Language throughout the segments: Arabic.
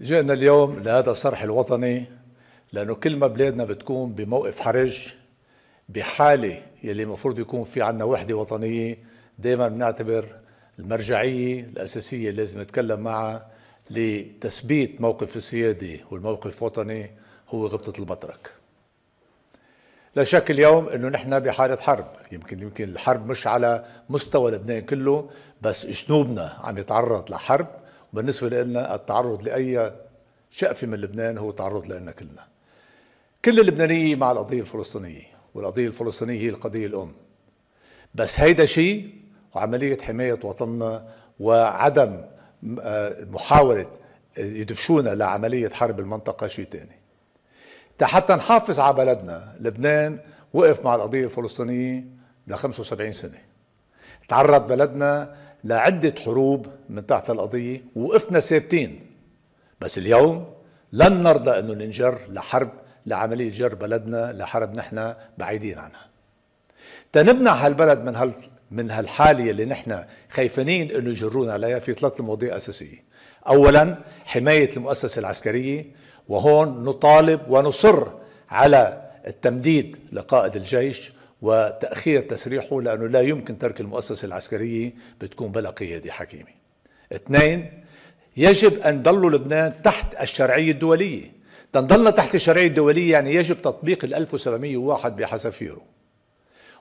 جئنا اليوم لهذا الصرح الوطني لأنه كل ما بلادنا بتكون بموقف حرج بحالة يلي المفروض يكون في عنا وحدة وطنية دائما بنعتبر المرجعية الأساسية اللي لازم نتكلم معها لتثبيت موقف السيادة والموقف الوطني هو غبطة البطرك لا شك اليوم انه نحن بحالة حرب يمكن يمكن الحرب مش على مستوى لبنان كله بس جنوبنا عم يتعرض لحرب بالنسبة لنا التعرض لأي شقفة من لبنان هو تعرض لنا كلنا كل اللبنانية مع القضية الفلسطينية والقضية الفلسطينية هي القضية الأم بس هيدا شيء وعملية حماية وطننا وعدم آه، محاولة آه، يدفشونا لعملية حرب المنطقة شيء تاني حتى نحافظ على بلدنا لبنان وقف مع القضية الفلسطينية ل 75 سنة تعرض بلدنا لعدة حروب من تحت القضية وقفنا ثابتين بس اليوم لن نرضى أنه ننجر لحرب لعملية جر بلدنا لحرب نحن بعيدين عنها تنبنع هالبلد من هال من هالحالة اللي نحن خايفين انه يجرونا عليها في ثلاث مواضيع اساسية. اولا حماية المؤسسة العسكرية وهون نطالب ونصر على التمديد لقائد الجيش وتأخير تسريحه لأنه لا يمكن ترك المؤسسة العسكرية بتكون بلا قيادة حكيمة اثنين يجب أن ضل لبنان تحت الشرعية الدولية تنضلنا تحت الشرعية الدولية يعني يجب تطبيق ال 1701 بحسافيره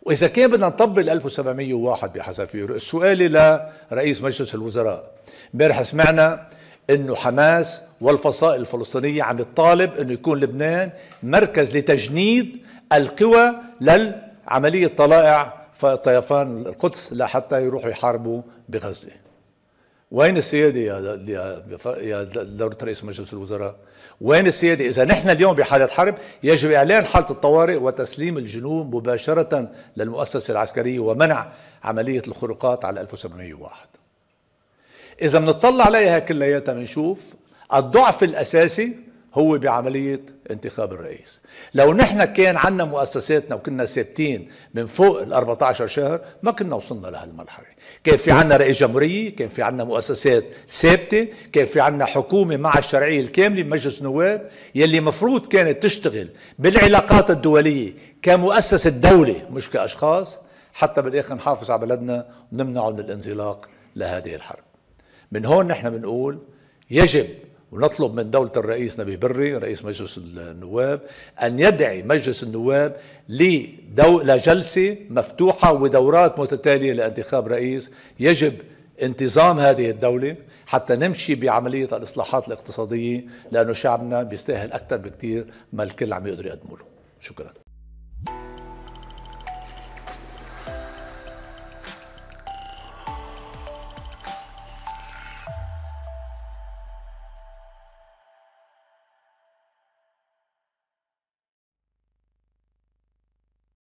وإذا كان بدنا نطبق ال 1701 بحسافيره السؤال لرئيس مجلس الوزراء امبارح سمعنا انه حماس والفصائل الفلسطينية عم تطالب انه يكون لبنان مركز لتجنيد القوى لل عملية طلائع طيفان القدس لحتى يروحوا يحاربوا بغزة وين السيادة يا يا دولة رئيس مجلس الوزراء؟ وين السيادة؟ إذا نحن اليوم بحالة حرب يجب إعلان حالة الطوارئ وتسليم الجنوب مباشرة للمؤسسة العسكرية ومنع عملية الخروقات على 1701 إذا بنطلع عليها كلياتها بنشوف الضعف الأساسي هو بعملية انتخاب الرئيس لو نحن كان عندنا مؤسساتنا وكنا ثابتين من فوق ال 14 شهر ما كنا وصلنا لهالمرحلة كان في عندنا رئيس جمهورية كان في عندنا مؤسسات ثابتة كان في عندنا حكومة مع الشرعية الكاملة بمجلس نواب يلي مفروض كانت تشتغل بالعلاقات الدولية كمؤسسة دولة مش كأشخاص حتى بالآخر نحافظ على بلدنا ونمنعه من الانزلاق لهذه الحرب من هون نحن بنقول يجب ونطلب من دولة الرئيس نبي بري رئيس مجلس النواب أن يدعي مجلس النواب لدو... لجلسة مفتوحة ودورات متتالية لانتخاب رئيس يجب انتظام هذه الدولة حتى نمشي بعملية الإصلاحات الاقتصادية لأنه شعبنا بيستاهل أكثر بكثير ما الكل عم يقدر يقدموا له شكرا